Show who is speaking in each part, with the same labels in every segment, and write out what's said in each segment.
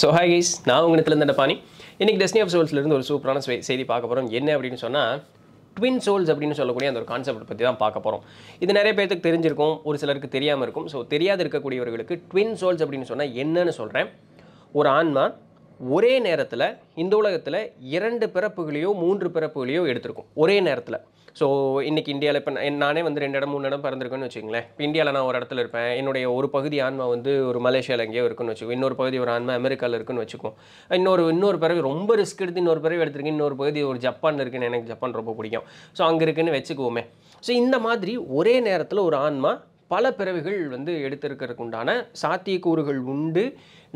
Speaker 1: So hi guys நான் உங்களுக்கு இருந்த பாணி இன்றைக்கி டெஸ்னி ஆஃப் சோல்ஸ்லேருந்து ஒரு சூப்பரான செய்தி பார்க்க போகிறோம் என்ன அப்படின்னு சொன்னால் ட்வின் சோல்ஸ் அப்படின்னு சொல்லக்கூடிய அந்த ஒரு கான்செப்ட் பற்றி தான் பார்க்க போகிறோம் இது நிறைய பேருக்கு தெரிஞ்சிருக்கும் ஒரு சிலருக்கு தெரியாமல் இருக்கும் ஸோ தெரியாது இருக்கக்கூடியவர்களுக்கு ட்வின் சோல்ஸ் அப்படின்னு சொன்னால் என்னன்னு சொல்கிறேன் ஒரு ஆன்மா ஒரே நேரத்தில் இந்த உலகத்தில் இரண்டு பிறப்புகளையோ மூன்று பிறப்புகளையோ எடுத்திருக்கும் ஒரே நேரத்தில் ஸோ இன்றைக்கி இந்தியாவில் இப்போ நானே வந்து ரெண்டு இடம் மூணு இடம் பிறந்திருக்குன்னு வச்சுங்களேன் இப்போ இந்தியாவில் நான் ஒரு இடத்துல இருப்பேன் என்னுடைய ஒரு பகுதி ஆன்மா வந்து ஒரு மலேசியாவில் எங்கேயோ இருக்குன்னு வச்சுக்கோ இன்னொரு பகுதி ஒரு ஆன்மா அமெரிக்காவில் இருக்குன்னு வச்சுக்கோம் இன்னொரு இன்னொரு பிறகு ரொம்ப ரிஸ்க் எடுத்து இன்னொரு பிறகு எடுத்துருக்கேன் இன்னொரு பகுதி ஒரு ஜப்பான் இருக்குன்னு எனக்கு ஜப்பான் ரொம்ப பிடிக்கும் ஸோ அங்கே இருக்குன்னு வச்சுக்குவோமே ஸோ இந்த மாதிரி ஒரே நேரத்தில் ஒரு ஆன்மா பல பிறவிகள் வந்து எடுத்திருக்கிறதுக்கு உண்டான சாத்தியக்கூறுகள் உண்டு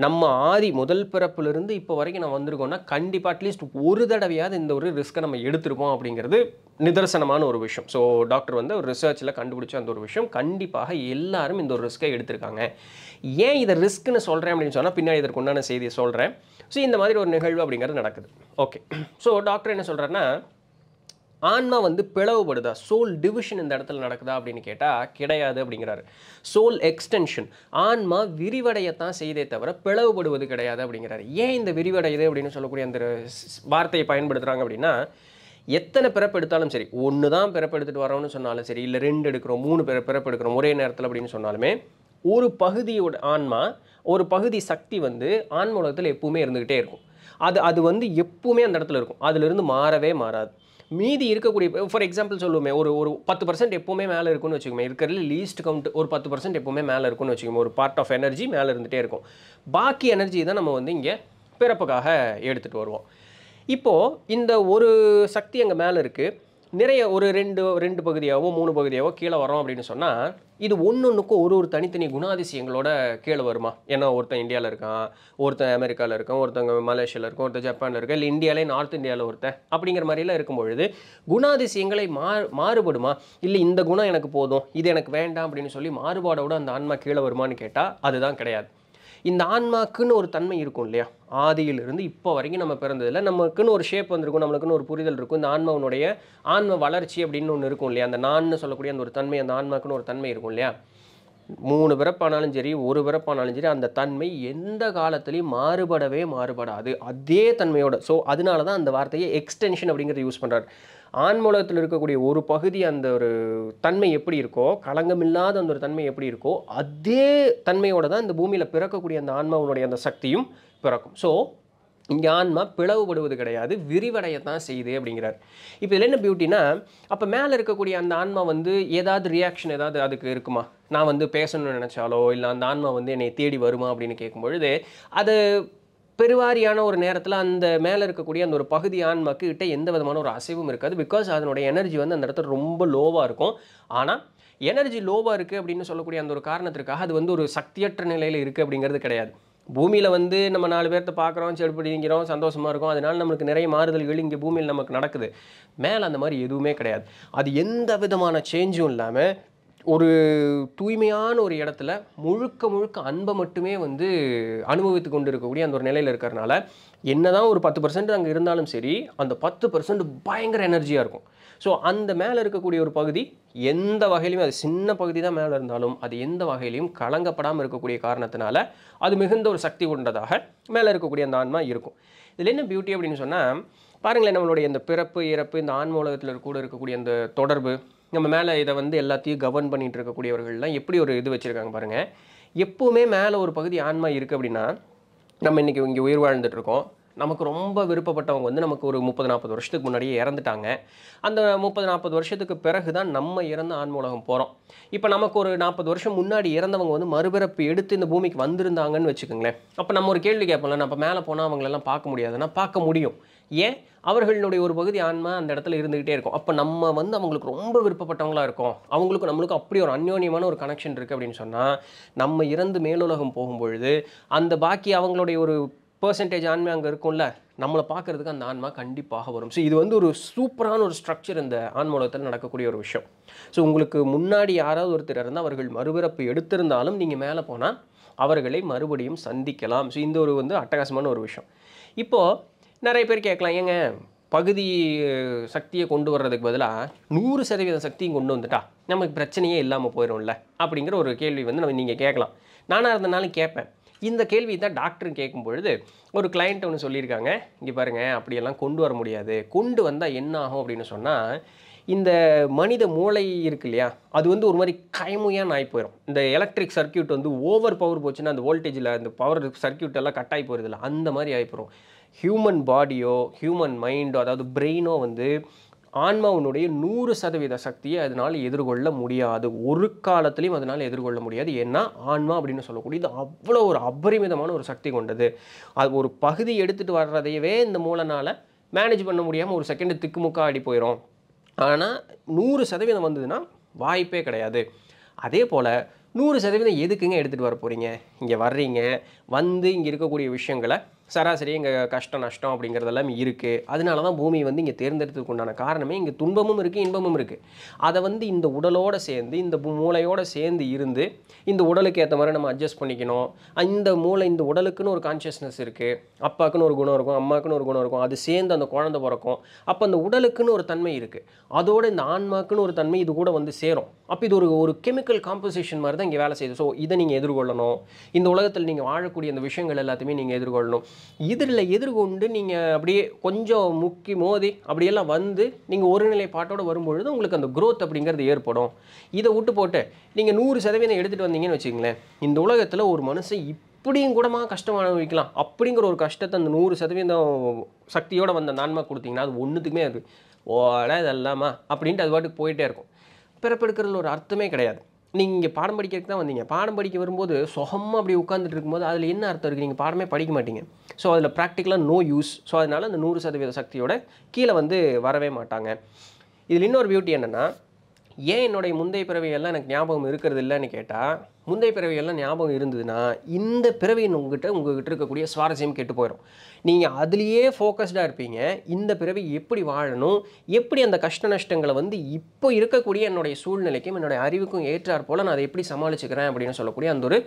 Speaker 1: நம்ம ஆதி முதல் பிறப்பிலிருந்து இப்போ வரைக்கும் நம்ம வந்திருக்கோம்னா கண்டிப்பாக அட்லீஸ்ட் ஒரு தடவையாவது இந்த ஒரு ரிஸ்க்கை நம்ம எடுத்திருப்போம் அப்படிங்கிறது நிதர்சனமான ஒரு விஷயம் ஸோ டாக்டர் வந்து ஒரு ரிசர்ச்சில் கண்டுபிடிச்ச அந்த ஒரு விஷயம் கண்டிப்பாக எல்லாரும் இந்த ஒரு ரிஸ்க்கை எடுத்திருக்காங்க ஏன் இதை ரிஸ்க்குன்னு சொல்கிறேன் அப்படின்னு சொன்னால் பின்னாடி இதற்கு உண்டான செய்தியை சொல்கிறேன் ஸோ இந்த மாதிரி ஒரு நிகழ்வு அப்படிங்கிறது நடக்குது ஓகே ஸோ டாக்டர் என்ன சொல்கிறேன்னா ஆன்மா வந்து பிளவுபடுதா சோல் டிவிஷன் இந்த இடத்துல நடக்குதா அப்படின்னு கேட்டால் கிடையாது அப்படிங்கிறாரு சோல் எக்ஸ்டென்ஷன் ஆன்மா விரிவடையத்தான் செய்தே தவிர பிளவுபடுவது கிடையாது அப்படிங்கிறாரு ஏன் இந்த விரிவடையுது அப்படின்னு சொல்லக்கூடிய அந்த வார்த்தையை பயன்படுத்துகிறாங்க அப்படின்னா எத்தனை பிறப்பு எடுத்தாலும் சரி ஒன்று தான் பிறப்பு எடுத்துகிட்டு வரோம்னு சொன்னாலும் சரி இல்லை ரெண்டு எடுக்கிறோம் மூணு பிற பிறப்பு எடுக்கிறோம் ஒரே நேரத்தில் அப்படின்னு சொன்னாலுமே ஒரு பகுதியோட ஆன்மா ஒரு பகுதி சக்தி வந்து ஆன்ம உலகத்தில் எப்பவுமே இருந்துக்கிட்டே இருக்கும் அது அது வந்து எப்பவுமே அந்த இடத்துல இருக்கும் அதுலேருந்து மாறவே மாறாது மீதி இருக்கக்கூடிய ஃபார் எக்ஸாம்பிள் சொல்லுவோமே ஒரு ஒரு பத்து பர்சன்ட் எப்போவுமே மேலே இருக்கும்னு வச்சுக்கோமே இருக்கிறதுல லீஸ்ட் கவுண்ட் ஒரு பத்து பர்சன்ட் எப்போவுமே மேலே இருக்கும்னு வச்சுக்கோங்க ஒரு பார்ட் ஆஃப் எனர்ஜி மேலே இருந்துகிட்டே இருக்கும் பாக்கி எனர்ஜி தான் நம்ம வந்து இங்கே பிறப்புக்காக எடுத்துகிட்டு வருவோம் இப்போது இந்த ஒரு சக்தி அங்கே மேலே இருக்குது நிறைய ஒரு ரெண்டு ரெண்டு பகுதியாகவோ மூணு பகுதியாகவோ கீழே வரோம் அப்படின்னு சொன்னால் இது ஒன்று ஒன்றுக்கும் ஒரு ஒரு தனித்தனி குணாதிசயங்களோட கீழே வருமா ஏன்னா ஒருத்தன் இந்தியாவில் இருக்கான் ஒருத்தன் அமெரிக்காவில் இருக்கான் ஒருத்தவங்க மலேசியாவில் இருக்கும் ஒருத்தர் ஜப்பானில் இருக்கும் இல்லை இந்தியாவிலே நார்த் இந்தியாவில் ஒருத்தன் அப்படிங்கிற மாதிரிலாம் இருக்கும்பொழுது குணாதிசயங்களை மா மாறுபடுமா இல்லை இந்த குணம் எனக்கு போதும் இது எனக்கு வேண்டாம் அப்படின்னு சொல்லி மாறுபாடோட அந்த ஆன்மா கீழே வருமானு கேட்டால் அதுதான் கிடையாது இந்த ஆன்மாக்குன்னு ஒரு தன்மை இருக்கும் இல்லையா ஆதியிலிருந்து இப்போ வரைக்கும் நம்ம பிறந்ததில் நமக்குன்னு ஒரு ஷேப் வந்திருக்கும் நம்மளுக்குன்னு ஒரு புரிதல் இருக்கும் இந்த ஆன்மாவனுடைய ஆன்ம வளர்ச்சி அப்படின்னு ஒன்று இருக்கும் இல்லையா அந்த நான்னு சொல்லக்கூடிய அந்த ஒரு தன்மை அந்த ஆன்மாக்குன்னு ஒரு தன்மை இருக்கும் இல்லையா மூணு பிறப்பானாலும் சரி ஒரு பிறப்பானாலும் சரி அந்த தன்மை எந்த காலத்துலேயும் மாறுபடவே மாறுபடாது அதே தன்மையோட ஸோ அதனால தான் அந்த வார்த்தையை எக்ஸ்டென்ஷன் அப்படிங்கிறத யூஸ் பண்ணுறாரு ஆண் மூலத்தில் இருக்கக்கூடிய ஒரு பகுதி அந்த ஒரு தன்மை எப்படி இருக்கோ களங்கம் இல்லாத அந்த ஒரு தன்மை எப்படி இருக்கோ அதே தன்மையோடு தான் இந்த பூமியில் பிறக்கக்கூடிய அந்த ஆன்மாவுடைய அந்த சக்தியும் பிறக்கும் ஸோ இங்கே ஆன்மா பிளவுபடுவது கிடையாது விரிவடையத்தான் செய்யுது அப்படிங்கிறார் இப்போ இதில் என்ன பியூட்டினா அப்போ மேலே இருக்கக்கூடிய அந்த ஆன்மா வந்து ஏதாவது ரியாக்ஷன் ஏதாவது அதுக்கு இருக்குமா நான் வந்து பேசணும்னு நினச்சாலோ இல்லை அந்த ஆன்மா வந்து என்னை தேடி வருமா அப்படின்னு கேட்கும்பொழுது அது பெருவாரியான ஒரு நேரத்தில் அந்த மேலே இருக்கக்கூடிய அந்த ஒரு பகுதி ஆன்மாக்கிட்ட எந்த விதமான ஒரு அசைவும் இருக்காது பிகாஸ் அதனுடைய எனர்ஜி வந்து அந்த இடத்துல ரொம்ப லோவாக இருக்கும் ஆனால் எனர்ஜி லோவாக இருக்குது அப்படின்னு சொல்லக்கூடிய அந்த ஒரு காரணத்திற்காக அது வந்து ஒரு சக்தியற்ற நிலையில் இருக்குது அப்படிங்கிறது கிடையாது பூமியில் வந்து நம்ம நாலு பேர்த்த பார்க்குறோம் செடி சந்தோஷமாக இருக்கும் அதனால நம்மளுக்கு நிறைய மாறுதல்கள் இங்கே பூமியில் நமக்கு நடக்குது மேலே அந்த மாதிரி எதுவுமே கிடையாது அது எந்த விதமான சேஞ்சும் இல்லாமல் ஒரு தூய்மையான ஒரு இடத்துல முழுக்க முழுக்க அன்பை மட்டுமே வந்து அனுபவித்து கொண்டு இருக்கக்கூடிய அந்த ஒரு நிலையில் இருக்கிறனால என்னதான் ஒரு பத்து பர்சன்ட் அங்கே இருந்தாலும் சரி அந்த பத்து பர்சன்ட் பயங்கர எனர்ஜியாக இருக்கும் ஸோ அந்த மேலே இருக்கக்கூடிய ஒரு பகுதி எந்த வகையிலையும் அது சின்ன பகுதி தான் மேலே இருந்தாலும் அது எந்த வகையிலையும் கலங்கப்படாமல் இருக்கக்கூடிய காரணத்தினால அது மிகுந்த ஒரு சக்தி கொண்டதாக மேலே இருக்கக்கூடிய அந்த ஆன்மா இருக்கும் இதில் என்ன பியூட்டி அப்படின்னு சொன்னால் பாருங்களேன் நம்மளுடைய இந்த பிறப்பு இறப்பு இந்த ஆன்மூலகத்தில் கூட இருக்கக்கூடிய அந்த தொடர்பு நம்ம மேலே இதை வந்து எல்லாத்தையும் கவர்ன் பண்ணிகிட்டு இருக்கக்கூடியவர்கள்லாம் எப்படி ஒரு இது வச்சுருக்காங்க பாருங்கள் எப்போவுமே மேலே ஒரு பகுதி ஆன்மா இருக்குது அப்படின்னா நம்ம இன்றைக்கி இங்கே உயிர் வாழ்ந்துட்டுருக்கோம் நமக்கு ரொம்ப விருப்பப்பட்டவங்க வந்து நமக்கு ஒரு முப்பது நாற்பது வருஷத்துக்கு முன்னாடியே இறந்துட்டாங்க அந்த முப்பது நாற்பது வருஷத்துக்கு பிறகு தான் நம்ம இறந்து ஆன்மூலகம் போகிறோம் இப்போ நமக்கு ஒரு நாற்பது வருஷம் முன்னாடி இறந்தவங்க வந்து மறுபிறப்பு எடுத்து இந்த பூமிக்கு வந்திருந்தாங்கன்னு வச்சுக்கோங்களேன் அப்போ நம்ம ஒரு கேள்வி கேட்போம்ல நம்ம மேலே போனால் அவங்களெல்லாம் பார்க்க முடியாதுன்னா பார்க்க முடியும் ஏன் அவர்களுடைய ஒரு பகுதி ஆன்மா அந்த இடத்துல இருந்துகிட்டே இருக்கும் அப்போ நம்ம வந்து அவங்களுக்கு ரொம்ப விருப்பப்பட்டவங்களாக இருக்கும் அவங்களுக்கும் நம்மளுக்கும் அப்படி ஒரு அந்யோன்யமான ஒரு கனெக்ஷன் இருக்குது அப்படின்னு சொன்னால் நம்ம இறந்து மேலுலகம் போகும்பொழுது அந்த பாக்கி அவங்களுடைய ஒரு பர்சன்டேஜ் ஆன்மை அங்கே இருக்கும்ல நம்மளை பார்க்குறதுக்கு அந்த ஆன்மா கண்டிப்பாக வரும் ஸோ இது வந்து ஒரு சூப்பரான ஒரு ஸ்ட்ரக்சர் இந்த ஆன்மூலகத்தில் நடக்கக்கூடிய ஒரு விஷயம் ஸோ உங்களுக்கு முன்னாடி யாராவது ஒருத்தர் இருந்தால் அவர்கள் மறுபிறப்பு எடுத்திருந்தாலும் நீங்கள் மேலே போனால் அவர்களை மறுபடியும் சந்திக்கலாம் ஸோ இந்த ஒரு வந்து அட்டகாசமான ஒரு விஷயம் இப்போது நிறைய பேர் கேட்கலாம் ஏங்க பகுதி சக்தியை கொண்டு வர்றதுக்கு பதிலாக நூறு சதவீத சக்தியும் கொண்டு வந்துட்டா நமக்கு பிரச்சனையே இல்லாமல் போயிடும்ல அப்படிங்கிற ஒரு கேள்வி வந்து நம்ம நீங்கள் கேட்கலாம் நானாக இருந்தனாலும் கேட்பேன் இந்த கேள்வி தான் டாக்டரும் கேட்கும் பொழுது ஒரு கிளைண்ட் ஒன்று சொல்லியிருக்காங்க இங்கே பாருங்கள் அப்படியெல்லாம் கொண்டு வர முடியாது கொண்டு வந்தால் என்ன ஆகும் அப்படின்னு சொன்னால் இந்த மனித மூளை இருக்கு இல்லையா அது வந்து ஒரு மாதிரி கைமையான ஆகி போயிடும் இந்த எலக்ட்ரிக் சர்க்கியூட் வந்து ஓவர் பவர் போச்சுன்னா அந்த வோல்டேஜில் அந்த பவர் சர்க்கியூட் எல்லாம் கட் ஆகி போயிருதில்ல அந்த மாதிரி ஆகி போயிடும் ஹியூமன் பாடியோ ஹியூமன் மைண்டோ அதாவது பிரெயினோ வந்து ஆன்மாவினுடைய நூறு சதவீத சக்தியை அதனால் எதிர்கொள்ள முடியாது ஒரு காலத்துலேயும் அதனால் எதிர்கொள்ள முடியாது ஏன்னா ஆன்மா அப்படின்னு சொல்லக்கூடியது அவ்வளோ ஒரு அபரிமிதமான ஒரு சக்தி கொண்டது அது ஒரு பகுதி எடுத்துகிட்டு வர்றதையவே இந்த மூலனால் மேனேஜ் பண்ண முடியாமல் ஒரு செகண்டு திக்குமுக்கா ஆடி போயிடும் ஆனால் நூறு சதவீதம் வந்ததுன்னா வாய்ப்பே கிடையாது அதே போல் நூறு சதவீதம் எதுக்குங்க எடுத்துகிட்டு வர போகிறீங்க இங்கே வர்றீங்க வந்து இங்கே இருக்கக்கூடிய விஷயங்களை சராசரி இங்கே கஷ்டம் நஷ்டம் அப்படிங்கிறதெல்லாம் இருக்குது அதனால தான் பூமி வந்து இங்கே தேர்ந்தெடுத்ததுக்கு உண்டான காரணமே இங்கே துன்பமும் இருக்குது இன்பமும் இருக்குது அதை வந்து இந்த உடலோடு சேர்ந்து இந்த மூளையோடு சேர்ந்து இருந்து இந்த உடலுக்கு ஏற்ற மாதிரி நம்ம அட்ஜஸ்ட் பண்ணிக்கணும் இந்த மூளை இந்த உடலுக்குன்னு ஒரு கான்ஷியஸ்னஸ் இருக்குது அப்பாக்குன்னு ஒரு குணம் இருக்கும் அம்மாக்குன்னு ஒரு குணம் இருக்கும் அது சேர்ந்து அந்த குழந்தை பிறக்கும் அப்போ அந்த உடலுக்குன்னு ஒரு தன்மை இருக்குது அதோடு இந்த ஆன்மாக்குன்னு ஒரு தன்மை இது கூட வந்து சேரும் அப்போ இது ஒரு ஒரு கெமிக்கல் காம்போசிஷன் மாதிரி தான் இங்கே வேலை செய்யுது ஸோ இதை நீங்கள் எதிர்கொள்ளணும் இந்த உலகத்தில் நீங்கள் வாழக்கூடிய அந்த விஷயங்கள் எல்லாத்தையுமே நீங்கள் எதிர்கொள்ளணும் எதிரில் எதிர்கொண்டு நீங்கள் அப்படியே கொஞ்சம் முக்கி மோதி அப்படியெல்லாம் வந்து நீங்கள் ஒரு நிலைப்பாட்டோடு வரும்பொழுது உங்களுக்கு அந்த க்ரோத் அப்படிங்கிறது ஏற்படும் இதை விட்டு போட்டு நீங்கள் நூறு சதவீதம் எடுத்துகிட்டு வந்தீங்கன்னு வச்சுங்களேன் இந்த உலகத்தில் ஒரு மனுஷன் இப்படியும் கூடமாக கஷ்டம் அனுபவிக்கலாம் அப்படிங்கிற ஒரு கஷ்டத்தை அந்த நூறு சதவீதம் சக்தியோடு வந்த நன்மை கொடுத்தீங்கன்னா அது ஒன்றுத்துக்குமே அது ஓட இதெல்லாமா அப்படின்ட்டு அது பாட்டுக்கு போயிட்டே இருக்கும் பிறப்பெடுக்கிறதுல ஒரு அர்த்தமே கிடையாது நீங்கள் இங்கே பாடம் படிக்கிறதுக்கு தான் வந்தீங்க பாடம் படிக்க வரும்போது சொகமாக அப்படி உட்காந்துட்டு இருக்கும்போது அதில் என்ன அர்த்தம் இருக்குது நீங்கள் பாடமே படிக்க மாட்டீங்க ஸோ அதில் ப்ராக்டிக்கலாக நோ யூஸ் ஸோ அதனால் அந்த நூறு சதவீத சக்தியோட கீழே வந்து வரவே மாட்டாங்க இதில் இன்னொரு பியூட்டி என்னென்னா ஏன் என்னுடைய முந்தைய பிறவியெல்லாம் எனக்கு ஞாபகம் இருக்கிறது இல்லைன்னு கேட்டால் முந்தைய பிறவியெல்லாம் ஞாபகம் இருந்ததுன்னா இந்த பிறவியின் உங்ககிட்ட உங்ககிட்ட இருக்கக்கூடிய சுவாரஸ்யம் கெட்டு போயிடும் நீங்கள் அதுலேயே ஃபோக்கஸ்டாக இருப்பீங்க இந்த பிறவி எப்படி வாழணும் எப்படி அந்த கஷ்ட நஷ்டங்களை வந்து இப்போ இருக்கக்கூடிய என்னுடைய சூழ்நிலைக்கும் என்னுடைய அறிவுக்கும் ஏற்றாற் போல் நான் அதை எப்படி சமாளிச்சுக்கிறேன் அப்படின்னு சொல்லக்கூடிய அந்த ஒரு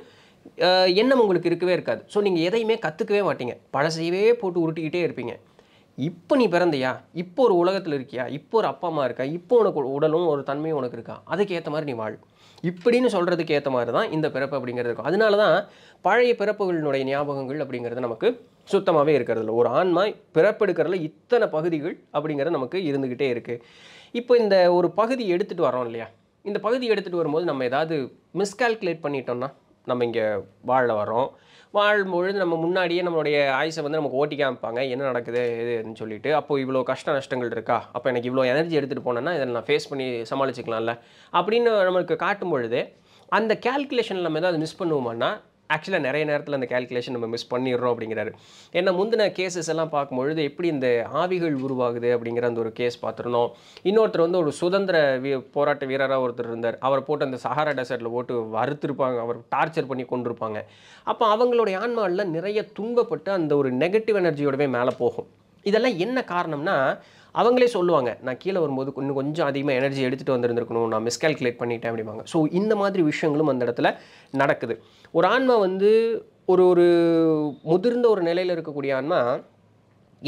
Speaker 1: எண்ணம் உங்களுக்கு இருக்கவே இருக்காது ஸோ நீங்கள் எதையுமே கற்றுக்கவே மாட்டீங்க பழசையவே போட்டு உருட்டிக்கிட்டே இருப்பீங்க இப்போ நீ பிறந்தியா இப்போ ஒரு உலகத்தில் இருக்கியா இப்போ ஒரு அப்பா அம்மா இருக்கா இப்போ உனக்கு உடலும் ஒரு தன்மையும் உனக்கு இருக்கா அதுக்கேற்ற மாதிரி நீ வாழ் இப்படின்னு சொல்கிறதுக்கு ஏற்ற மாதிரி தான் இந்த பிறப்பு அப்படிங்கிறது இருக்கும் அதனால தான் பழைய பிறப்புகளினுடைய ஞாபகங்கள் அப்படிங்கிறது நமக்கு சுத்தமாகவே இருக்கிறதில்ல ஒரு ஆன்மா பிறப்பெடுக்கிறதுல இத்தனை பகுதிகள் அப்படிங்கிறது நமக்கு இருந்துக்கிட்டே இருக்குது இப்போ இந்த ஒரு பகுதி எடுத்துகிட்டு வரோம் இல்லையா இந்த பகுதி எடுத்துகிட்டு வரும்போது நம்ம ஏதாவது மிஸ்கால்குலேட் பண்ணிட்டோம்னா நம்ம இங்கே வாழ வரோம் வாழ் முழுது நம்ம முன்னாடியே நம்மளுடைய ஆயுசை வந்து நமக்கு ஓட்டி காமிப்பாங்க என்ன நடக்குது இதுன்னு சொல்லிட்டு அப்போ இவ்வளோ கஷ்ட நஷ்டங்கள் இருக்கா அப்போ எனக்கு இவ்வளோ எனர்ஜி எடுத்துகிட்டு போனேன்னா இதில் நான் ஃபேஸ் பண்ணி சமாளிச்சிக்கலாம்ல அப்படின்னு நம்மளுக்கு காட்டும் பொழுது அந்த கேல்குலேஷன் நம்ம ஏதாவது மிஸ் பண்ணுவோம்னா ஆக்சுவலாக நிறைய நேரத்தில் அந்த கேல்குலேஷன் நம்ம மிஸ் பண்ணிடுறோம் அப்படிங்கிறாரு ஏன்னா முந்தின கேசஸ் எல்லாம் பார்க்கும்பொழுது எப்படி இந்த ஆவிகள் உருவாகுது அப்படிங்கிற அந்த ஒரு கேஸ் பார்த்துருந்தோம் இன்னொருத்தர் வந்து ஒரு சுதந்திர வீ போராட்ட வீரராக ஒருத்தர் இருந்தார் அவர் போட்டு அந்த சஹாரா டெசர்ட்டில் போட்டு வறுத்திருப்பாங்க அவர் டார்ச்சர் பண்ணி கொண்டிருப்பாங்க அப்போ அவங்களுடைய ஆன்மாவில் நிறைய துன்பப்பட்டு அந்த ஒரு நெகட்டிவ் எனர்ஜியோடவே மேலே போகும் இதெல்லாம் என்ன காரணம்னா அவங்களே சொல்லுவாங்க நான் கீழே வரும்போது இன்னும் கொஞ்சம் அதிகமாக எனர்ஜி எடுத்துகிட்டு வந்துருந்துருக்கணும் நான் மிஸ்கால்குலேட் பண்ணிட்டேன் அப்படிம்பாங்க ஸோ இந்த மாதிரி விஷயங்களும் அந்த இடத்துல நடக்குது ஒரு ஆன்மா வந்து ஒரு ஒரு முதிர்ந்த ஒரு நிலையில் இருக்கக்கூடிய ஆன்மா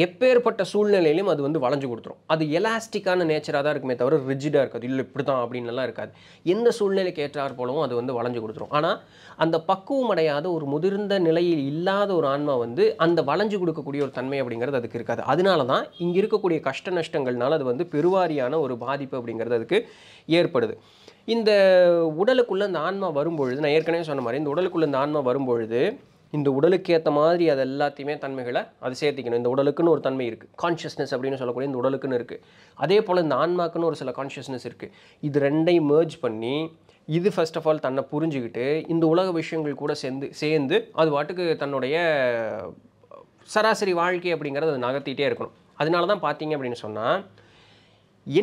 Speaker 1: எப்பேற்பட்ட சூழ்நிலையிலையும் அது வந்து வளைஞ்சு கொடுத்துரும் அது எலாஸ்டிக்கான நேச்சராக தான் இருக்குமே தவிர ரிஜிடாக இருக்காது இல்லை இப்படி தான் அப்படின்லாம் இருக்காது எந்த சூழ்நிலைக்கு ஏற்றார் போலவும் அது வந்து வளைஞ்சு கொடுத்துரும் ஆனால் அந்த பக்குவம் அடையாத ஒரு முதிர்ந்த நிலையில் இல்லாத ஒரு ஆன்மா வந்து அந்த வளைஞ்சு கொடுக்கக்கூடிய ஒரு தன்மை அப்படிங்கிறது அதுக்கு இருக்காது அதனால தான் இங்கே இருக்கக்கூடிய கஷ்ட நஷ்டங்கள்னால அது வந்து பெருவாரியான ஒரு பாதிப்பு அப்படிங்கிறது அதுக்கு ஏற்படுது இந்த உடலுக்குள்ளே அந்த ஆன்மா வரும்பொழுது நான் ஏற்கனவே சொன்ன மாதிரி இந்த உடலுக்குள்ளே இந்த ஆன்மா வரும்பொழுது இந்த உடலுக்கு ஏற்ற மாதிரி அது எல்லாத்தையுமே தன்மைகளை அது சேர்த்திக்கணும் இந்த உடலுக்குன்னு ஒரு தன்மை இருக்குது கான்ஷியஸ்னஸ் அப்படின்னு சொல்லக்கூடிய இந்த உடலுக்குன்னு இருக்குது அதே போல் இந்த ஆன்மாக்குன்னு ஒரு சில கான்ஷியஸ்னஸ் இருக்குது இது ரெண்டையும் மேர்ஜ் பண்ணி இது ஃபர்ஸ்ட் ஆஃப் ஆல் தன்னை புரிஞ்சுக்கிட்டு இந்த உலக விஷயங்கள் கூட சேர்ந்து சேர்ந்து அது பாட்டுக்கு தன்னுடைய சராசரி வாழ்க்கை அப்படிங்கிறத நகர்த்திகிட்டே இருக்கணும் அதனால தான் பார்த்தீங்க அப்படின்னு சொன்னால்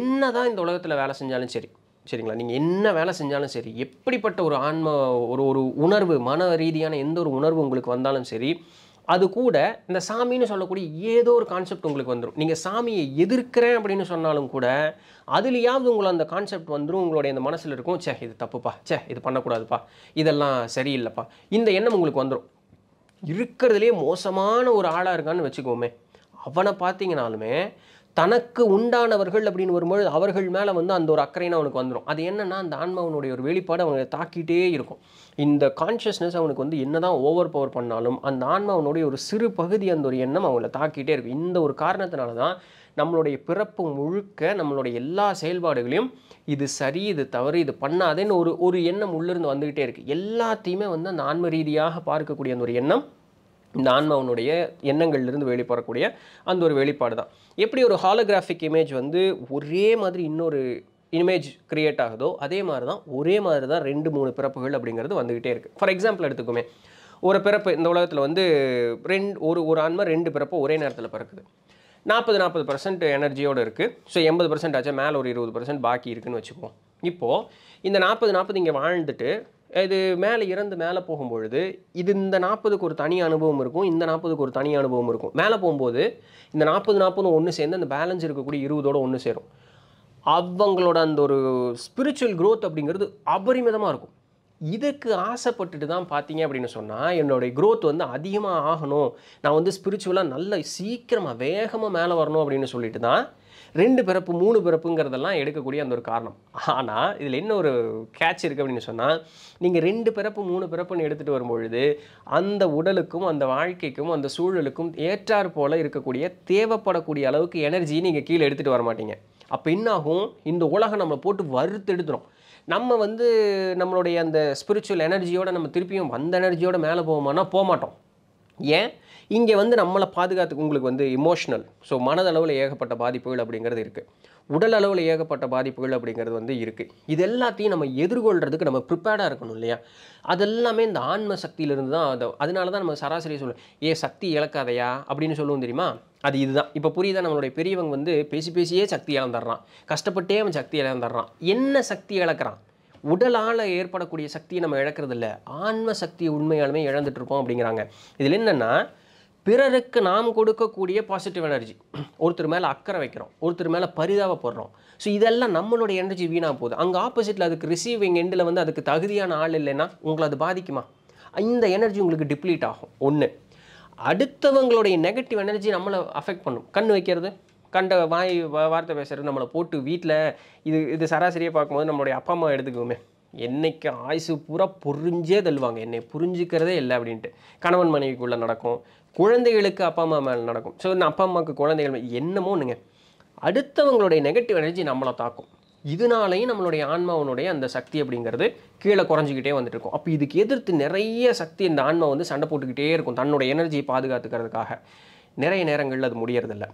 Speaker 1: என்ன தான் இந்த உலகத்தில் வேலை செஞ்சாலும் சரி சரிங்களா நீங்கள் என்ன வேலை செஞ்சாலும் சரி எப்படிப்பட்ட ஒரு ஆன்ம ஒரு ஒரு உணர்வு மன ரீதியான எந்த ஒரு உணர்வு உங்களுக்கு வந்தாலும் சரி அது கூட இந்த சாமின்னு சொல்லக்கூடிய ஏதோ ஒரு கான்செப்ட் உங்களுக்கு வந்துடும் நீங்கள் சாமியை எதிர்க்கிறேன் அப்படின்னு சொன்னாலும் கூட அதுலேயாவது உங்களை அந்த கான்செப்ட் வந்துடும் உங்களுடைய அந்த மனசில் இருக்கும் சே இது தப்புப்பா சே இது பண்ணக்கூடாதுப்பா இதெல்லாம் சரியில்லைப்பா இந்த எண்ணம் உங்களுக்கு வந்துடும் இருக்கிறதுலே மோசமான ஒரு ஆளாக இருக்கான்னு வச்சுக்கோமே அவனை பார்த்தீங்கனாலுமே தனக்கு உண்டானவர்கள் அப்படின்னு வரும்பொழுது அவர்கள் மேலே வந்து அந்த ஒரு அக்கறைன்னு அவனுக்கு வந்துடும் அது என்னென்னா அந்த ஆன்மாவனுடைய ஒரு வெளிப்பாடு அவனை தாக்கிட்டே இருக்கும் இந்த கான்ஷியஸ்னஸ் அவனுக்கு வந்து என்னதான் ஓவர் பவர் பண்ணாலும் அந்த ஆன்மாவனுடைய ஒரு சிறு பகுதி அந்த ஒரு எண்ணம் அவங்கள தாக்கிட்டே இருக்கும் இந்த ஒரு காரணத்தினால தான் நம்மளுடைய பிறப்பு முழுக்க நம்மளுடைய எல்லா செயல்பாடுகளையும் இது சரி இது தவறு இது பண்ணாதேன்னு ஒரு ஒரு எண்ணம் உள்ளிருந்து வந்துக்கிட்டே இருக்குது எல்லாத்தையுமே வந்து அந்த ஆன்ம ரீதியாக பார்க்கக்கூடிய அந்த ஒரு எண்ணம் இந்த ஆன்மாவனுடைய எண்ணங்கள்லேருந்து வெளிப்படக்கூடிய அந்த ஒரு வெளிப்பாடு தான் எப்படி ஒரு ஹாலோகிராஃபிக் இமேஜ் வந்து ஒரே மாதிரி இன்னொரு இமேஜ் க்ரியேட் ஆகுதோ அதே மாதிரி தான் ஒரே மாதிரி தான் ரெண்டு மூணு பிறப்புகள் அப்படிங்கிறது வந்துக்கிட்டே இருக்குது ஃபார் எக்ஸாம்பிள் எடுத்துக்குமே ஒரு பிறப்பு இந்த உலகத்தில் வந்து ரெண்டு ஒரு ஒரு ஆன்மா ரெண்டு பிறப்பு ஒரே நேரத்தில் பிறக்குது நாற்பது நாற்பது பர்சன்ட் எனர்ஜியோடு இருக்குது ஸோ எண்பது பர்சன்ட் ஆச்சா மேலே ஒரு இருபது பர்சன்ட் பாக்கி இருக்குதுன்னு வச்சுக்குவோம் இப்போது இந்த நாற்பது நாற்பது இங்கே வாழ்ந்துட்டு இது மேலே இறந்து மேலே போகும்பொழுது இது இந்த நாற்பதுக்கு ஒரு தனி அனுபவம் இருக்கும் இந்த நாற்பதுக்கு ஒரு தனி அனுபவம் இருக்கும் மேலே போகும்போது இந்த நாற்பது நாற்பது ஒன்று சேர்ந்து அந்த பேலன்ஸ் இருக்கக்கூடிய இருபதோடு ஒன்று சேரும் அவங்களோட அந்த ஒரு ஸ்பிரிச்சுவல் க்ரோத் அப்படிங்கிறது அபரிமிதமாக இருக்கும் இதற்கு ஆசைப்பட்டுட்டு தான் பார்த்தீங்க அப்படின்னு சொன்னால் என்னுடைய க்ரோத் வந்து அதிகமாக ஆகணும் நான் வந்து ஸ்பிரிச்சுவலாக நல்ல சீக்கிரமாக வேகமாக மேலே வரணும் அப்படின்னு சொல்லிட்டு தான் ரெண்டு பிறப்பு மூணு பிறப்புங்கிறதெல்லாம் எடுக்கக்கூடிய அந்த ஒரு காரணம் ஆனால் இதில் என்ன ஒரு கேட்ச் இருக்குது அப்படின்னு சொன்னால் நீங்கள் ரெண்டு பிறப்பு மூணு பிறப்புன்னு எடுத்துகிட்டு வரும்பொழுது அந்த உடலுக்கும் அந்த வாழ்க்கைக்கும் அந்த சூழலுக்கும் ஏற்றார் போல் இருக்கக்கூடிய தேவைப்படக்கூடிய அளவுக்கு எனர்ஜி நீங்கள் கீழே எடுத்துகிட்டு வர மாட்டீங்க அப்போ என்னாகும் இந்த உலகம் நம்மளை போட்டு வறுத்து நம்ம வந்து நம்மளுடைய அந்த ஸ்பிரிச்சுவல் எனர்ஜியோடு நம்ம திருப்பியும் அந்த எனர்ஜியோட மேலே போவோம்னா போக மாட்டோம் ஏன் இங்கே வந்து நம்மளை பாதுகாத்துக்கு உங்களுக்கு வந்து இமோஷனல் ஸோ மனதளவில் ஏகப்பட்ட பாதிப்புகள் அப்படிங்கிறது இருக்குது உடல் அளவில் ஏகப்பட்ட பாதிப்புகள் அப்படிங்கிறது வந்து இருக்குது இது எல்லாத்தையும் நம்ம எதிர்கொள்கிறதுக்கு நம்ம ப்ரிப்பேர்டாக இருக்கணும் இல்லையா அதெல்லாமே இந்த ஆன்ம சக்தியிலிருந்து தான் அதை அதனால தான் நம்ம சராசரி சொல்லுவோம் ஏ சக்தி இழக்காதையா அப்படின்னு சொல்லுவோம் தெரியுமா அது இதுதான் இப்போ புரியுதா நம்மளுடைய பெரியவங்க வந்து பேசி பேசியே சக்தி இழந்துடுறான் கஷ்டப்பட்டே அவன் சக்தி இழந்துடுறான் என்ன சக்தி இழக்கிறான் உடலால் ஏற்படக்கூடிய சக்தியை நம்ம இழக்கிறது இல்லை ஆன்ம சக்தி உண்மையாலுமே இழந்துட்டுருப்போம் அப்படிங்கிறாங்க இதில் என்னென்னா பிறருக்கு நாம் கொடுக்கக்கூடிய பாசிட்டிவ் எனர்ஜி ஒருத்தர் மேலே அக்கறை வைக்கிறோம் ஒருத்தர் மேலே பரிதாபப்படுறோம் ஸோ இதெல்லாம் நம்மளுடைய எனர்ஜி வீணாக போகுது அங்கே ஆப்போசிட்டில் அதுக்கு ரிசீவிங் எண்டில் வந்து அதுக்கு தகுதியான ஆள் இல்லைன்னா உங்களை அது பாதிக்குமா இந்த எனர்ஜி உங்களுக்கு டிப்ளீட் ஆகும் ஒன்று அடுத்தவங்களுடைய நெகட்டிவ் எனர்ஜி நம்மளை அஃபெக்ட் பண்ணும் கண் வைக்கிறது கண்ட வாய் வார்த்தை பேசுகிறது நம்மளை போட்டு வீட்டில் இது இது சராசரியாக பார்க்கும்போது நம்மளுடைய அப்பா அம்மா எடுத்துக்குவோமே என்னைக்கு ஆயுசு பூரா புரிஞ்சே தள்ளுவாங்க என்னை புரிஞ்சுக்கிறதே இல்லை அப்படின்ட்டு கணவன் மனைவிக்குள்ளே நடக்கும் குழந்தைகளுக்கு அப்பா அம்மா மேலே நடக்கும் ஸோ இந்த அப்பா அம்மாவுக்கு குழந்தைகள் என்னமோனுங்க அடுத்தவங்களுடைய நெகட்டிவ் எனர்ஜி நம்மளை தாக்கும் இதனாலையும் நம்மளுடைய ஆன்மாவனுடைய அந்த சக்தி அப்படிங்கிறது கீழே குறைஞ்சிக்கிட்டே வந்துட்டு இருக்கும் அப்போ இதுக்கு எதிர்த்து நிறைய சக்தி இந்த ஆன்மா வந்து சண்டை போட்டுக்கிட்டே இருக்கும் தன்னுடைய எனர்ஜியை பாதுகாத்துக்கிறதுக்காக நிறைய நேரங்களில் அது முடியறதில்ல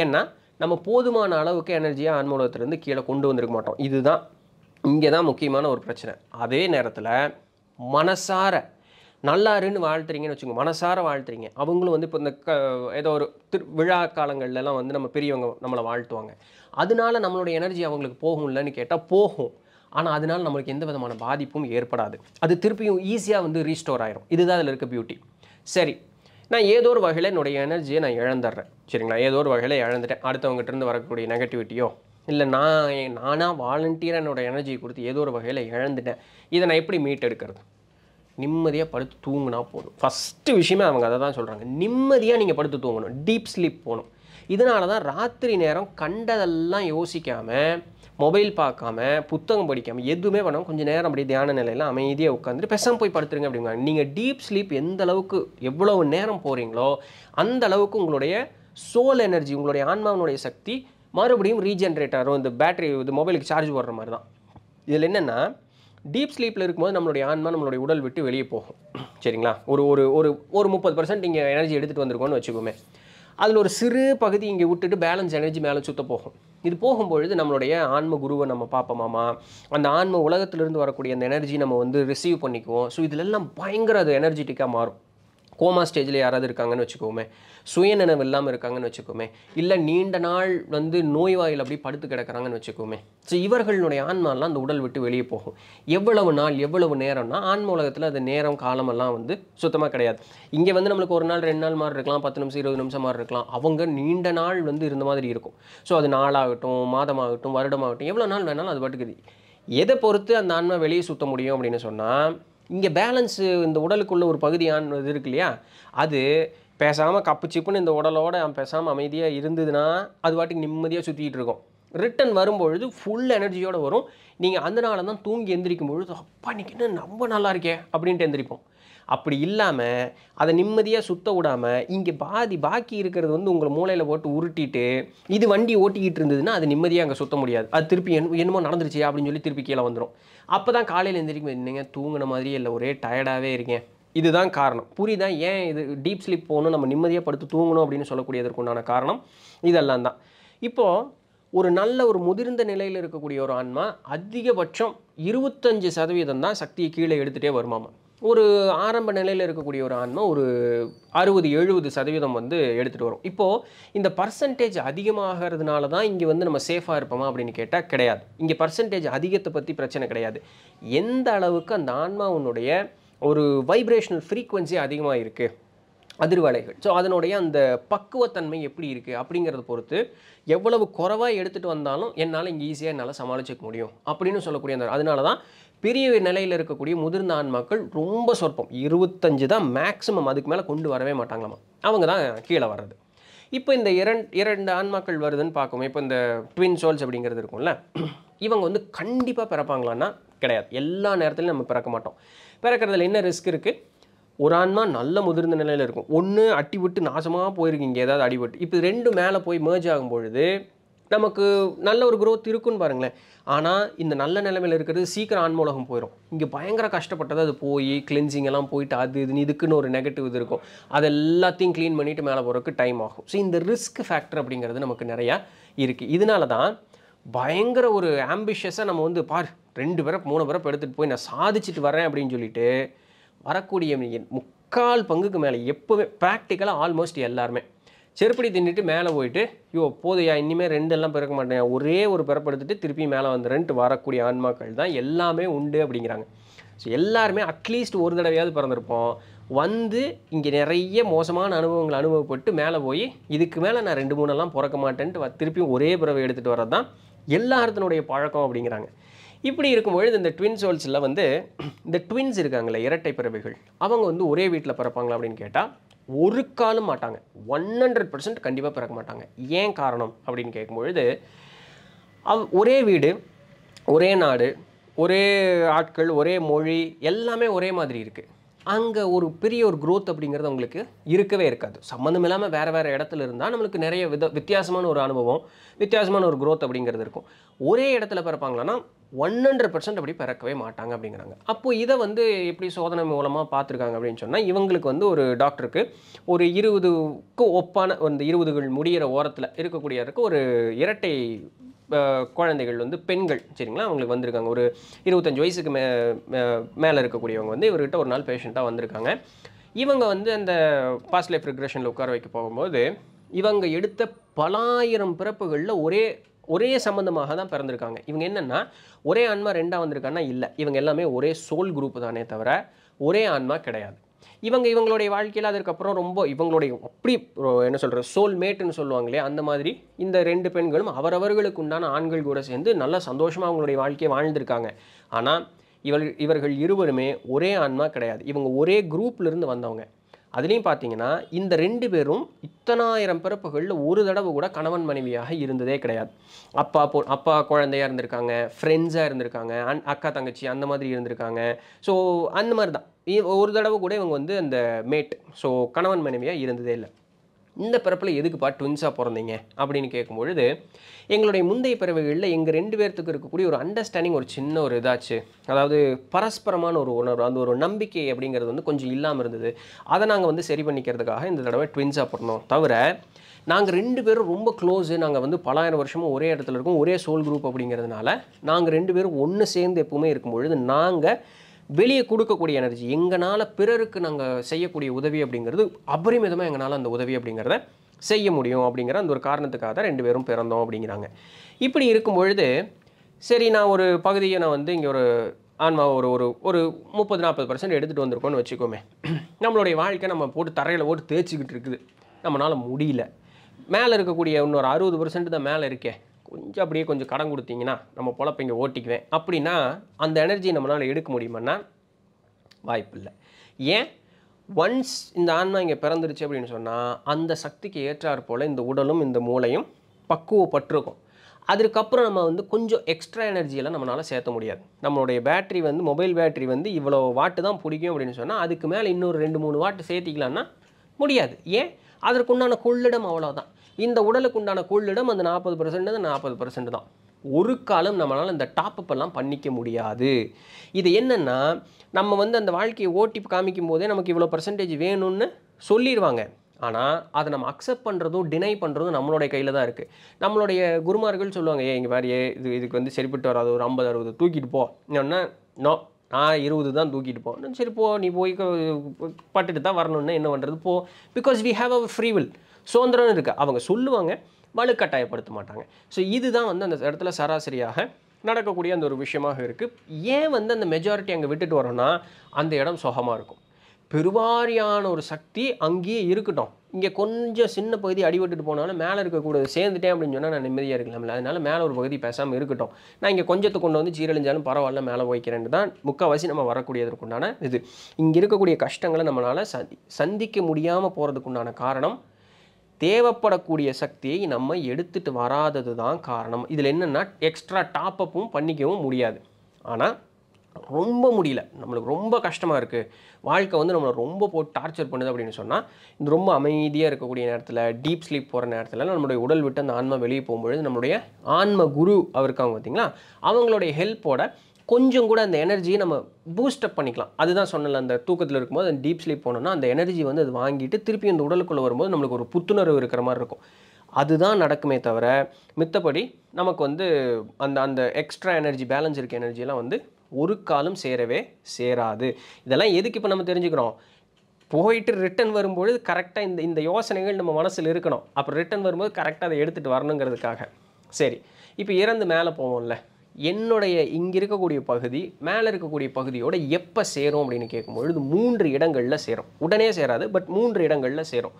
Speaker 1: ஏன்னா நம்ம போதுமான அளவுக்கு எனர்ஜியை ஆன்மூலத்திலேருந்து கீழே கொண்டு வந்திருக்க மாட்டோம் இதுதான் இங்கே தான் முக்கியமான ஒரு பிரச்சனை அதே நேரத்தில் மனசார நல்லாருன்னு வாழ்த்துறீங்கன்னு வச்சுக்கோங்க மனசார வாழ்த்துறீங்க அவங்களும் வந்து இப்போ இந்த க ஏதோ ஒரு திரு விழா காலங்கள்லலாம் வந்து நம்ம பெரியவங்க நம்மளை வாழ்த்துவாங்க அதனால நம்மளோட எனர்ஜி அவங்களுக்கு போகும்லன்னு கேட்டால் போகும் ஆனால் அதனால் நம்மளுக்கு எந்த விதமான பாதிப்பும் ஏற்படாது அது திருப்பியும் ஈஸியாக வந்து ரீஸ்டோர் ஆயிரும் இதுதான் அதில் இருக்க பியூட்டி சரி நான் ஏதோ ஒரு வகையில் என்னுடைய எனர்ஜியை நான் இழந்துடுறேன் சரிங்களா ஏதோ ஒரு வகையில் இழந்துட்டேன் அடுத்தவங்ககிட்டருந்து வரக்கூடிய நெகட்டிவிட்டியோ இல்லை நான் நானாக வாலண்டியராக என்னோடய எனர்ஜியை கொடுத்து ஏதோ ஒரு வகையில் இழந்துட்டேன் இதை நான் எப்படி மீட் எடுக்கிறது நிம்மதியாக படுத்து தூங்கினா போதும் ஃபஸ்ட்டு விஷயமே அவங்க அதை தான் சொல்கிறாங்க நிம்மதியாக நீங்கள் படுத்து தூங்கணும் டீப் ஸ்லீப் போகணும் இதனால தான் ராத்திரி நேரம் கண்டதெல்லாம் யோசிக்காமல் மொபைல் பார்க்காம புத்தகம் படிக்காமல் எதுவுமே பண்ணோம் கொஞ்சம் நேரம் அப்படியே தியான நிலையில் அமைதியாக உட்காந்துட்டு பெசம் போய் படுத்துருங்க அப்படிங்கிறாங்க நீங்கள் டீப் ஸ்லீப் எந்த அளவுக்கு எவ்வளவு நேரம் போகிறீங்களோ அந்த அளவுக்கு உங்களுடைய சோல் எனர்ஜி உங்களுடைய ஆன்மாவினுடைய சக்தி மறுபடியும் ரீஜென்ரேட் ஆகும் இந்த பேட்டரி இது மொபைலுக்கு சார்ஜ் போடுற மாதிரி தான் இதில் என்னென்னா டீப் ஸ்லீப்பில் இருக்கும்போது நம்மளுடைய ஆன்மா நம்மளுடைய உடல் விட்டு வெளியே போகும் சரிங்களா ஒரு ஒரு ஒரு ஒரு முப்பது பர்சன்ட் இங்கே எனர்ஜி எடுத்துகிட்டு வந்திருக்கோம்னு வச்சுக்கோமே அதில் ஒரு சிறு பகுதி இங்கே விட்டுட்டு பேலன்ஸ் எனர்ஜி மேலே சுத்த போகும் இது போகும்பொழுது நம்மளுடைய ஆன்ம குருவை நம்ம பார்ப்போமாமா அந்த ஆன்ம உலகத்திலிருந்து வரக்கூடிய அந்த எனர்ஜி நம்ம வந்து ரிசீவ் பண்ணிக்குவோம் ஸோ இதிலெல்லாம் பயங்கர அது எனர்ஜெட்டிக்காக மாறும் கோமா ஸ்டேஜில் யாராவது இருக்காங்கன்னு வச்சுக்கோமே நினைவு இல்லாமல் இருக்காங்கன்னு வச்சுக்கோமே இல்லை நீண்ட நாள் வந்து நோய்வாயில் அப்படி படுத்து கிடக்கிறாங்கன்னு வச்சுக்கோமே ஸோ இவர்களுடைய ஆன்மாலாம் அந்த உடல் விட்டு வெளியே போகும் எவ்வளவு நாள் எவ்வளவு நேரம்னா ஆன்ம உலகத்தில் அது நேரம் காலமெல்லாம் வந்து சுத்தமாக கிடையாது இங்கே வந்து நம்மளுக்கு ஒரு நாள் ரெண்டு நாள் மாதிரி இருக்கலாம் பத்து நிமிஷம் இருபது நிமிஷம் மாதிரி இருக்கலாம் அவங்க நீண்ட நாள் வந்து இருந்த மாதிரி இருக்கும் ஸோ அது நாளாகட்டும் மாதமாகட்டும் வருடமாகட்டும் எவ்வளோ நாள் வேணாலும் அது பாட்டுக்குது எதை பொறுத்து அந்த ஆன்மா வெளியே சுற்ற முடியும் அப்படின்னு சொன்னால் இங்கே பேலன்ஸு இந்த உடலுக்குள்ளே ஒரு பகுதியான இது இருக்கு இல்லையா அது பேசாமல் கப்பு சிப்புன்னு இந்த உடலோடு பேசாமல் அமைதியாக இருந்ததுன்னா அது வாட்டிக்கு நிம்மதியாக சுற்றிக்கிட்டு இருக்கும் ரிட்டன் வரும்பொழுது ஃபுல் எனர்ஜியோடு வரும் நீங்கள் அந்த தான் தூங்கி எந்திரிக்கும் பொழுது அப்பா இன்றைக்கி ரொம்ப நல்லா இருக்கே அப்படின்ட்டு எந்திரிப்போம் அப்படி இல்லாமல் அதை நிம்மதியாக சுத்த விடாமல் இங்கே பாதி பாக்கி இருக்கிறது வந்து உங்களை மூளையில் போட்டு உருட்டிட்டு இது வண்டி ஓட்டிக்கிட்டு இருந்ததுன்னா அது நிம்மதியாக அங்கே சுத்த முடியாது அது திருப்பி என் என்னமோ நடந்துருச்சு அப்படின்னு சொல்லி திருப்பி கீழே வந்துடும் அப்போ தான் காலையில் எந்திரிக்கும் என்னங்க தூங்கின மாதிரியே இல்லை ஒரே டயர்டாகவே இருக்கேன் இதுதான் காரணம் புரியுதா ஏன் இது டீப் ஸ்லீப் போகணும் நம்ம நிம்மதியாக படுத்து தூங்கணும் அப்படின்னு சொல்லக்கூடியதற்கு உண்டான காரணம் இதெல்லாம் தான் இப்போது ஒரு நல்ல ஒரு முதிர்ந்த நிலையில் இருக்கக்கூடிய ஒரு ஆன்மா அதிகபட்சம் இருபத்தஞ்சி சதவீதம் தான் சக்தியை கீழே எடுத்துகிட்டே வருமாமா ஒரு ஆரம்ப நிலையில் இருக்கக்கூடிய ஒரு ஆன்மை ஒரு அறுபது எழுபது சதவீதம் வந்து எடுத்துகிட்டு வரும் இப்போது இந்த பர்சன்டேஜ் அதிகமாகிறதுனால தான் இங்கே வந்து நம்ம சேஃபாக இருப்போமா அப்படின்னு கேட்டால் கிடையாது இங்கே பர்சன்டேஜ் அதிகத்தை பற்றி பிரச்சனை கிடையாது எந்த அளவுக்கு அந்த ஆன்மாவுனுடைய ஒரு வைப்ரேஷனல் ஃப்ரீக்குவென்சி அதிகமாக இருக்குது அதிர்வலைகள் ஸோ அதனுடைய அந்த பக்குவத்தன்மை எப்படி இருக்குது அப்படிங்கிறத பொறுத்து எவ்வளவு குறவாக எடுத்துகிட்டு வந்தாலும் என்னால் இங்கே ஈஸியாக என்னால் சமாளிச்சிக்க முடியும் அப்படின்னு சொல்லக்கூடிய அந்த அதனால தான் பெரிய நிலையில் இருக்கக்கூடிய முதிர்ந்த ஆன்மாக்கள் ரொம்ப சொற்பம் இருபத்தஞ்சு தான் மேக்ஸிமம் அதுக்கு மேலே கொண்டு வரவே மாட்டாங்களாம் அவங்க தான் கீழே வர்றது இப்போ இந்த இரண்டு இரண்டு ஆன்மாக்கள் வருதுன்னு பார்க்கும் இப்போ இந்த ட்வின் சோல்ஸ் அப்படிங்கிறது இருக்கும்ல இவங்க வந்து கண்டிப்பாக பிறப்பாங்களான்னா கிடையாது எல்லா நேரத்துலையும் நம்ம பிறக்க மாட்டோம் பிறக்கிறதுல என்ன ரிஸ்க் இருக்குது ஒரு ஆன்மா நல்ல முதிர்ந்த நிலையில் இருக்கும் ஒன்று அட்டி விட்டு நாசமாக போயிருக்கீங்க ஏதாவது அடிபட்டு இப்போ ரெண்டு மேலே போய் மேர்ஜ் ஆகும் பொழுது நமக்கு நல்ல ஒரு குரோத் இருக்குன்னு பாருங்களேன் ஆனால் இந்த நல்ல நிலைமையில் இருக்கிறது சீக்கிரம் ஆன்மூலகம் போயிடும் இங்கே பயங்கர கஷ்டப்பட்டது அது போய் கிளென்சிங் எல்லாம் போயிட்டு அது இதுன்னு இதுக்குன்னு ஒரு நெகட்டிவ் இது இருக்கும் அது எல்லாத்தையும் க்ளீன் பண்ணிவிட்டு மேலே போகிறதுக்கு டைம் ஆகும் ஸோ இந்த ரிஸ்க் ஃபேக்டர் அப்படிங்கிறது நமக்கு நிறையா இருக்குது இதனால தான் பயங்கர ஒரு ஆம்பிஷியஸாக நம்ம வந்து பார் ரெண்டு பேரை மூணு பேரை எடுத்துகிட்டு போய் நான் சாதிச்சுட்டு வரேன் அப்படின்னு சொல்லிட்டு வரக்கூடிய முக்கால் பங்குக்கு மேலே எப்போவுமே ப்ராக்டிக்கலாக ஆல்மோஸ்ட் எல்லாருமே செருப்படி தின்னுட்டு மேலே போயிட்டு ஐயோ போதையா இனிமேல் ரெண்டெல்லாம் பிறக்க மாட்டேன் ஒரே ஒரு பிறப்படுத்திட்டு திருப்பி மேலே வந்து ரெண்டு வரக்கூடிய ஆன்மாக்கள் தான் எல்லாமே உண்டு அப்படிங்கிறாங்க ஸோ எல்லாருமே அட்லீஸ்ட் ஒரு தடவையாவது பிறந்திருப்போம் வந்து இங்கே நிறைய மோசமான அனுபவங்களை அனுபவப்பட்டு மேலே போய் இதுக்கு மேலே நான் ரெண்டு மூணெல்லாம் பிறக்க மாட்டேன்ட்டு திருப்பியும் ஒரே பிறவை எடுத்துகிட்டு வரது தான் எல்லாத்தினுடைய பழக்கம் அப்படிங்கிறாங்க இப்படி இருக்கும்பொழுது இந்த ட்வின் சோல்ஸில் வந்து இந்த ட்வின்ஸ் இருக்காங்களே இரட்டை பிறவைகள் அவங்க வந்து ஒரே வீட்டில் பிறப்பாங்களா அப்படின்னு கேட்டால் ஒரு காலும் மாட்டாங்க ஒன் ஹண்ட்ரட் பர்சன்ட் கண்டிப்பாக பிறக்க மாட்டாங்க ஏன் காரணம் அப்படின்னு கேட்கும்பொழுது அவ் ஒரே வீடு ஒரே நாடு ஒரே ஆட்கள் ஒரே மொழி எல்லாமே ஒரே மாதிரி இருக்குது அங்கே ஒரு பெரிய ஒரு க்ரோத் அப்படிங்கிறது அவங்களுக்கு இருக்கவே இருக்காது சம்மந்தம் இல்லாமல் வேறு வேறு இடத்துல இருந்தால் நம்மளுக்கு நிறைய வித வித்தியாசமான ஒரு அனுபவம் வித்தியாசமான ஒரு க்ரோத் அப்படிங்கிறது இருக்கும் ஒரே இடத்துல பிறப்பாங்களான்னா ஒன் ஹண்ட்ரட் பர்சன்ட் அப்படி பிறக்கவே மாட்டாங்க அப்படிங்கிறாங்க அப்போது இதை வந்து எப்படி சோதனை மூலமாக பார்த்துருக்காங்க அப்படின்னு சொன்னால் இவங்களுக்கு வந்து ஒரு டாக்டருக்கு ஒரு இருபதுக்கு ஒப்பான அந்த இருபதுகள் முடிகிற ஓரத்தில் இருக்கக்கூடியதுக்கு ஒரு இரட்டை குழந்தைகள் வந்து பெண்கள் சரிங்களா அவங்களுக்கு வந்திருக்காங்க ஒரு இருபத்தஞ்சி வயசுக்கு மே மேலே இருக்கக்கூடியவங்க வந்து இவர்கிட்ட ஒரு நாள் பேஷண்ட்டாக வந்திருக்காங்க இவங்க வந்து அந்த பாஸ்ட் லைஃப் ரிக்ரெஷனில் உட்கார வைக்க போகும்போது இவங்க எடுத்த பலாயிரம் பிறப்புகளில் ஒரே ஒரே சம்மந்தமாக தான் பிறந்திருக்காங்க இவங்க என்னென்னா ஒரே ஆன்மா ரெண்டாக வந்திருக்காங்கன்னா இல்லை இவங்க எல்லாமே ஒரே சோல் குரூப் தானே தவிர ஒரே ஆன்மா கிடையாது இவங்க இவங்களுடைய வாழ்க்கையில் அதுக்கப்புறம் ரொம்ப இவங்களுடைய அப்படி என்ன சொல்கிற சோல்மேட்னு சொல்லுவாங்களே அந்த மாதிரி இந்த ரெண்டு பெண்களும் அவரவர்களுக்கு உண்டான ஆண்கள் கூட சேர்ந்து நல்லா சந்தோஷமாக அவங்களுடைய வாழ்க்கையை வாழ்ந்திருக்காங்க ஆனால் இவர்கள் இவர்கள் இருவருமே ஒரே ஆன்மா கிடையாது இவங்க ஒரே குரூப்லேருந்து வந்தவங்க அதுலேயும் பார்த்தீங்கன்னா இந்த ரெண்டு பேரும் இத்தனாயிரம் பிறப்புகளில் ஒரு தடவை கூட கணவன் மனைவியாக இருந்ததே கிடையாது அப்பா போ அப்பா குழந்தையாக இருந்திருக்காங்க ஃப்ரெண்ட்ஸாக இருந்திருக்காங்க அன் அக்கா தங்கச்சி அந்த மாதிரி இருந்திருக்காங்க ஸோ அந்த மாதிரி தான் ஒரு தடவை கூட இவங்க வந்து அந்த மேட் ஸோ கணவன் மனைவியாக இருந்ததே இல்லை இந்த பிறப்பில் எதுக்குப்பா ட்வின்ஸாக பிறந்தீங்க அப்படின்னு கேட்கும்பொழுது எங்களுடைய முந்தைய பிறவைகளில் எங்கள் ரெண்டு பேர்த்துக்கு இருக்கக்கூடிய ஒரு அண்டர்ஸ்டாண்டிங் ஒரு சின்ன ஒரு இதாச்சு அதாவது பரஸ்பரமான ஒரு உணர்வு அந்த ஒரு நம்பிக்கை அப்படிங்கிறது வந்து கொஞ்சம் இல்லாமல் இருந்தது அதை நாங்கள் வந்து சரி பண்ணிக்கிறதுக்காக இந்த தடவை ட்வின்ஸாக பிறந்தோம் தவிர நாங்கள் ரெண்டு பேரும் ரொம்ப க்ளோஸு நாங்கள் வந்து பலாயிரம் வருஷமும் ஒரே இடத்துல இருக்கோம் ஒரே சோல் குரூப் அப்படிங்கிறதுனால நாங்கள் ரெண்டு பேரும் ஒன்று சேர்ந்து எப்பவுமே இருக்கும் பொழுது நாங்கள் வெளியே கொடுக்கக்கூடிய எனர்ஜி எங்களால் பிறருக்கு நாங்கள் செய்யக்கூடிய உதவி அப்படிங்கிறது அபரிமிதமாக எங்களால் அந்த உதவி அப்படிங்கிறத செய்ய முடியும் அப்படிங்கிற அந்த ஒரு காரணத்துக்காக தான் ரெண்டு பேரும் பிறந்தோம் அப்படிங்கிறாங்க இப்படி இருக்கும் பொழுது சரி நான் ஒரு பகுதியை நான் வந்து இங்கே ஒரு ஆன்மா ஒரு ஒரு ஒரு முப்பது நாற்பது பர்சன்ட் எடுத்துகிட்டு வந்திருக்கோம்னு வச்சுக்கோமே நம்மளுடைய வாழ்க்கை நம்ம போட்டு தரையில் போட்டு தேய்ச்சிக்கிட்டு இருக்குது நம்மளால் முடியல மேலே இருக்கக்கூடிய இன்னொரு அறுபது பர்சன்ட் தான் மேலே இருக்கே கொஞ்சம் அப்படியே கொஞ்சம் கடன் கொடுத்தீங்கன்னா நம்ம பொழப்ப இங்கே ஓட்டிக்குவேன் அப்படின்னா அந்த எனர்ஜி நம்மளால் எடுக்க முடியுமான்னா வாய்ப்பு இல்லை ஏன் ஒன்ஸ் இந்த ஆன்மா இங்கே பிறந்துருச்சு அப்படின்னு சொன்னால் அந்த சக்திக்கு ஏற்றாற் போல் இந்த உடலும் இந்த மூளையும் பக்குவப்பட்டிருக்கும் அதுக்கப்புறம் நம்ம வந்து கொஞ்சம் எக்ஸ்ட்ரா எனர்ஜியெல்லாம் நம்மளால் சேர்த்த முடியாது நம்மளுடைய பேட்ரி வந்து மொபைல் பேட்ரி வந்து இவ்வளோ வாட்டு தான் பிடிக்கும் அப்படின்னு சொன்னால் அதுக்கு மேலே இன்னொரு ரெண்டு மூணு வாட்டு சேர்த்திக்கலான்னா முடியாது ஏன் அதற்குண்டான கொள்ளிடம் அவ்வளோதான் இந்த உடலுக்கு உண்டான கொள்ளிடம் அந்த நாற்பது பர்சன்ட் நாற்பது பர்சன்ட் தான் ஒரு காலம் நம்மளால் இந்த டாப்அப் எல்லாம் பண்ணிக்க முடியாது இது என்னென்னா நம்ம வந்து அந்த வாழ்க்கையை ஓட்டி காமிக்கும் போதே நமக்கு இவ்வளோ பர்சன்டேஜ் வேணும்னு சொல்லிடுவாங்க ஆனால் அதை நம்ம அக்செப்ட் பண்ணுறதும் டினை பண்ணுறதும் நம்மளுடைய கையில் தான் இருக்குது நம்மளுடைய குருமார்கள் சொல்லுவாங்க ஏ இங்கே வேறு இது இதுக்கு வந்து சரிப்பட்டு வராது ஒரு ஐம்பது அறுபது தூக்கிட்டு போ என்ன நோ நான் இருபது தான் தூக்கிட்டு போகணும் சரி போ நீ போய் பட்டுட்டு தான் வரணும்னா என்ன பண்ணுறது போ because we have our free will சுதந்திரம் இருக்குது அவங்க சொல்லுவாங்க வலுக்கட்டாயப்படுத்த மாட்டாங்க ஸோ இதுதான் வந்து அந்த இடத்துல சராசரியாக நடக்கக்கூடிய அந்த ஒரு விஷயமாக இருக்குது ஏன் வந்து அந்த மெஜாரிட்டி அங்கே விட்டுட்டு வரோன்னா அந்த இடம் சுகமாக இருக்கும் பெருவாரியான ஒரு சக்தி அங்கேயே இருக்கட்டும் இங்கே கொஞ்சம் சின்ன பகுதி அடிபட்டுட்டு போனாலும் மேலே இருக்கக்கூடாது சேர்ந்துட்டேன் அப்படின்னு சொன்னால் நான் நிம்மதியாக இருக்கலாம்ல அதனால் மேலே ஒரு பகுதி பேசாமல் இருக்கட்டும் நான் இங்கே கொஞ்சத்தை கொண்டு வந்து சீரழிஞ்சாலும் பரவாயில்ல மேலே போய்க்கிறேன் தான் முக்கால்வாசி நம்ம வரக்கூடியதற்குண்டான இது இங்கே இருக்கக்கூடிய கஷ்டங்களை நம்மளால் சந்தி சந்திக்க முடியாமல் போகிறதுக்குண்டான காரணம் தேவைப்படக்கூடிய சக்தியை நம்ம எடுத்துகிட்டு வராதது தான் காரணம் இதில் என்னென்னா எக்ஸ்ட்ரா டாப்அப்பும் பண்ணிக்கவும் முடியாது ஆனால் ரொம்ப முடியல நம்மளுக்கு ரொம்ப கஷ்டமாக இருக்குது வாழ்க்கை வந்து நம்மளை ரொம்ப போட்டு டார்ச்சர் பண்ணுது அப்படின்னு சொன்னால் இந்த ரொம்ப அமைதியாக இருக்கக்கூடிய நேரத்தில் டீப் ஸ்லீப் போகிற நேரத்தில் நம்மளுடைய உடல் விட்டு அந்த ஆன்மா வெளியே போகும்பொழுது நம்மளுடைய ஆன்ம குரு அவர் இருக்காங்க பார்த்தீங்களா அவங்களுடைய ஹெல்ப்போட கொஞ்சம் கூட அந்த எனர்ஜியை நம்ம பூஸ்டப் பண்ணிக்கலாம் அதுதான் சொன்னல அந்த தூக்கத்தில் இருக்கும்போது அந்த டீப் ஸ்லீப் போனோம்னா அந்த எனர்ஜி வந்து அது வாங்கிட்டு திருப்பி அந்த உடலுக்குள்ளே வரும்போது நம்மளுக்கு ஒரு புத்துணர்வு இருக்கிற மாதிரி இருக்கும் அதுதான் நடக்குமே தவிர மித்தபடி நமக்கு வந்து அந்த அந்த எக்ஸ்ட்ரா எனர்ஜி பேலன்ஸ் இருக்க எனர்ஜியெல்லாம் வந்து ஒரு காலம் சேரவே சேராது இதெல்லாம் எதுக்கு இப்போ நம்ம தெரிஞ்சுக்கிறோம் போயிட்டு ரிட்டன் வரும்பொழுது கரெக்டாக இந்த இந்த யோசனைகள் நம்ம மனசில் இருக்கணும் அப்புறம் ரிட்டன் வரும்போது கரெக்டாக அதை எடுத்துகிட்டு வரணுங்கிறதுக்காக சரி இப்போ இறந்து மேலே போவோம்ல என்னுடைய இங்கே இருக்கக்கூடிய பகுதி மேலே இருக்கக்கூடிய பகுதியோடு எப்போ சேரும் அப்படின்னு கேட்கும்பொழுது மூன்று இடங்களில் சேரும் உடனே சேராது பட் மூன்று இடங்களில் சேரும்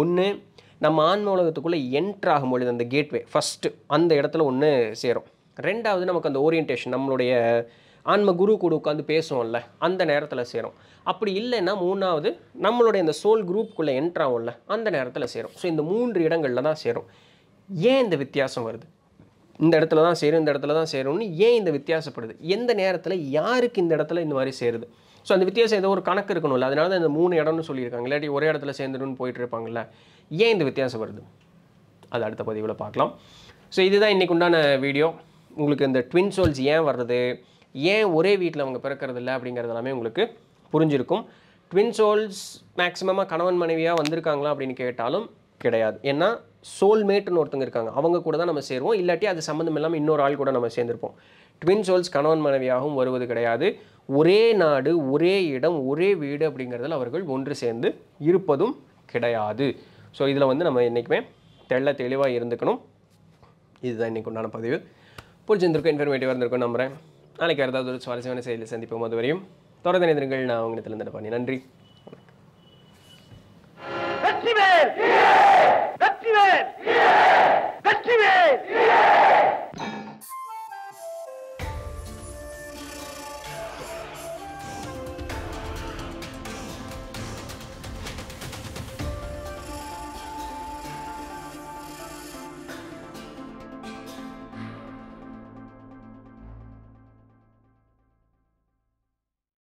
Speaker 1: ஒன்று நம்ம ஆன்ம உலகத்துக்குள்ளே என்ட்ரு ஆகும் பொழுது அந்த கேட்வே ஃபஸ்ட்டு அந்த இடத்துல ஒன்று சேரும் ரெண்டாவது நமக்கு அந்த ஓரியன்டேஷன் நம்மளுடைய ஆன்ம குரு கூட உட்காந்து பேசுவோம்ல அந்த நேரத்தில் சேரும் அப்படி இல்லைன்னா மூணாவது நம்மளுடைய இந்த சோல் குரூப்புக்குள்ளே என்ட்ராகும்ல அந்த நேரத்தில் சேரும் ஸோ இந்த மூன்று இடங்களில் தான் சேரும் ஏன் இந்த வித்தியாசம் வருது இந்த இடத்துல தான் சேரும் இந்த இடத்துல தான் சேரும்னு ஏன் இந்த வித்தியாசப்படுது எந்த நேரத்தில் யாருக்கு இந்த இடத்துல இந்த மாதிரி சேருது ஸோ அந்த வித்தியாசம் ஏதோ ஒரு கணக்கு இருக்கணும்ல அதனால தான் இந்த மூணு இடம்னு சொல்லியிருக்காங்க இல்லாட்டி ஒரே இடத்துல சேர்ந்துடும் போயிட்டு இருப்பாங்கல்ல ஏன் இந்த வித்தியாசம் வருது அது அடுத்த பதிவில் பார்க்கலாம் ஸோ இதுதான் இன்றைக்கு உண்டான வீடியோ உங்களுக்கு இந்த ட்வின் சோல்ஸ் ஏன் வர்றது ஏன் ஒரே வீட்டில் அவங்க பிறக்கிறது இல்லை அப்படிங்கிறது எல்லாமே உங்களுக்கு புரிஞ்சிருக்கும் ட்வின் சோல்ஸ் மேக்ஸிமமாக கணவன் மனைவியாக வந்திருக்காங்களா அப்படின்னு கேட்டாலும் கிடையாது ஏன்னா சோல்மேட்னு ஒருத்தங்க இருக்காங்க அவங்க கூட தான் நம்ம சேருவோம் இல்லாட்டி அது சம்மந்தம் இல்லாமல் இன்னொரு ஆள் கூட நம்ம சேர்ந்துருப்போம் ட்வின் சோல்ஸ் கணவன் மனைவியாகவும் வருவது கிடையாது ஒரே நாடு ஒரே இடம் ஒரே வீடு அப்படிங்கிறதுல அவர்கள் ஒன்று சேர்ந்து இருப்பதும் கிடையாது ஸோ இதில் வந்து நம்ம என்றைக்குமே தெள்ள தெளிவாக இருந்துக்கணும் இதுதான் இன்றைக்கு உண்டான பதிவு புரிஞ்சிருந்திருக்கும் இன்ஃபர்மேட்டிவாக இருந்திருக்கும் நம்புகிறேன் நாளைக்கு ஏதாவது ஒரு சுவாரஸ்யமான செயலில் சந்திப்போம் அது வரையும் தொடர்ந்து நிதிர்கள் நான் உங்களிடத்துல இருந்து பண்ணி நன்றி Gentlemen! Yeah! Gentlemen! Yeah!